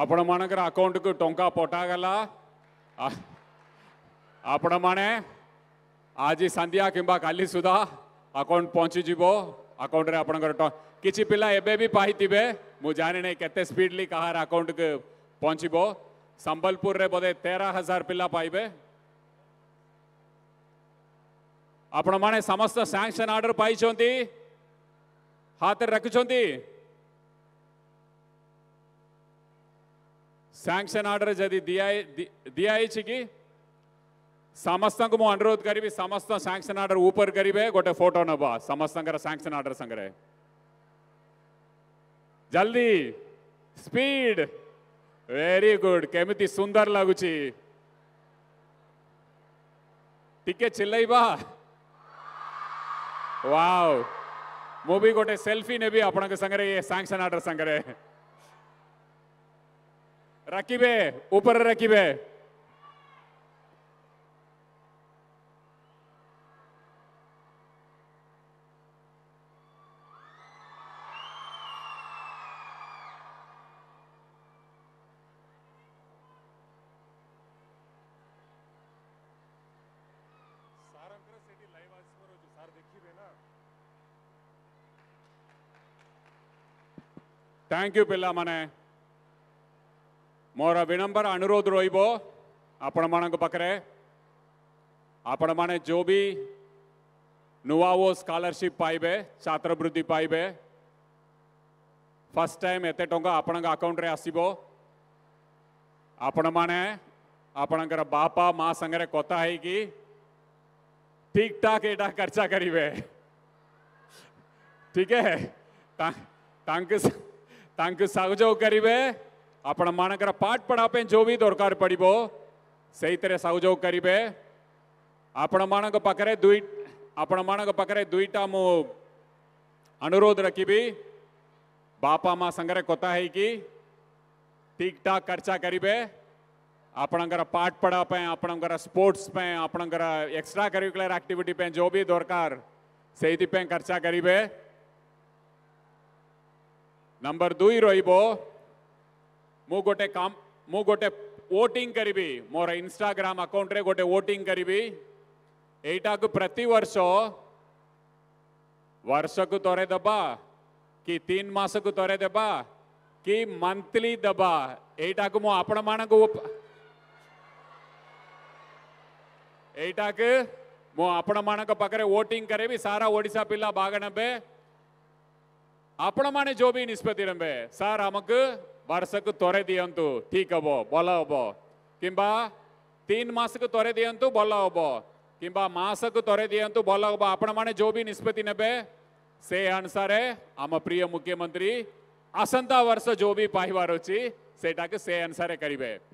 ଆପଣମାନଙ୍କର ଆକାଉଣ୍ଟକୁ ଟଙ୍କା ପଠାଗଲା ଆପଣମାନେ ଆଜି ସନ୍ଧ୍ୟା କିମ୍ବା କାଲି ସୁଦ୍ଧା ଆକାଉଣ୍ଟ ପହଞ୍ଚିଯିବ ଆକାଉଣ୍ଟରେ ଆପଣଙ୍କର କିଛି ପିଲା ଏବେ ବି ପାଇଥିବେ ମୁଁ ଜାଣିନି କେତେ ସ୍ପିଡଲି କାହାର ଆକାଉଣ୍ଟକୁ ପହଞ୍ଚିବ ସମ୍ବଲପୁରରେ ବୋଧେ ତେର ହଜାର ପିଲା ପାଇବେ ଆପଣମାନେ ସମସ୍ତ ସ୍ୟାଙ୍କସନ୍ ଅର୍ଡର ପାଇଛନ୍ତି ହାତରେ ରଖିଛନ୍ତି सैंक्शन आर्डर जदि दियाई कि समस्त को अनुरोध करी समस्त सैंक्शन आर्डर ऊपर करीबे गोटे फोटो नब समस्त सैंक्शन आर्डर संगे जल्दी स्पीड वेरी गुड केमी सुंदर लगुच टिके चिल्लैबा वाव मु भी गोटे सेल्फी ने भी सैंक्शन आर्डर संगे रकीबे ऊपर रकीबे Thank you, Pillamane. मोर विनम्र अनुरोध रोब आपण मानते आपण माने जो भी नुआ वो स्कॉलरशिप पाइबे छात्रवृत्ति पाइबे फर्स्ट टाइम एत टा आपण आकाउंट आसो आपण मैने आपणकर बापा माँ संगे कताई ठीक ठाक यहाँ खर्चा करेंगे ठीक है सहयोग करेंगे आपण मान पाठ पढ़ापे जो भी दरकार पड़ो से सहयोग करे आपण मान पाखे दुई आपण मान पाखे दुईटा मु अनुरोध रखी बापा माँ संग कता है ठीक ठाक खर्चा करे आपण पाठ पढ़ापे आपण स्पोर्ट्स आपण एक्स्ट्रा करिकुलर आक्टिविटी पे जो भी दरकार से खर्चा करेंगे नंबर दुई रही मुगोटे काम मुगोटे ವೋಟಿಂಗ್ ಕರಿಬಿ ಮೋರ ಇನ್ಸ್ಟಾಗ್ರಾಮ್ ಅಕೌಂಟ್ರೆ ಗೊಟ್ಟೆ ವೋಟಿಂಗ್ ಕರಿಬಿ ಏಟಾಕು ಪ್ರತಿ ವರ್ಷ ವರ್ಷಕ್ಕೂ ತೊರೆ ದಬ್ಬಾ ಕಿ ತೀನ್ ಮಾಸಕ್ಕೂ ತೊರೆ ದಬ್ಬಾ ಕಿ ಮಂತ್ಲಿ ದಬ್ಬಾ ಏಟಾಕು ಮು ಅಪಣ ಮಾಣಕು ಏಟಾಕು ಮು ಅಪಣ ಮಾಣಕ ಪಕರೆ ವೋಟಿಂಗ್ ಕರೆಬಿ ಸಾರಾ ಒಡಿಸಾ ಪಿಲ್ಲ ಬಾಗಣಬೆ ಅಪಣ ಮಾಣೆ ಜೋಬಿ ನಿಸ್ಪತಿ ರಂಬೆ ಸಾರ್ ಅಮಕು ବର୍ଷକୁ ଥରେ ଦିଅନ୍ତୁ ଠିକ୍ ହେବ ଭଲ ହେବ କିମ୍ବା ତିନି ମାସକୁ ଥରେ ଦିଅନ୍ତୁ ଭଲ ହେବ କିମ୍ବା ମାସକୁ ଥରେ ଦିଅନ୍ତୁ ଭଲ ହେବ ଆପଣମାନେ ଯେଉଁ ବି ନିଷ୍ପତ୍ତି ନେବେ ସେ ଅନୁସାରେ ଆମ ପ୍ରିୟ ମୁଖ୍ୟମନ୍ତ୍ରୀ ଆସନ୍ତା ବର୍ଷ ଯେଉଁ ବି ପାଇବାର ଅଛି ସେଇଟାକୁ ସେ ଅନୁସାରେ କରିବେ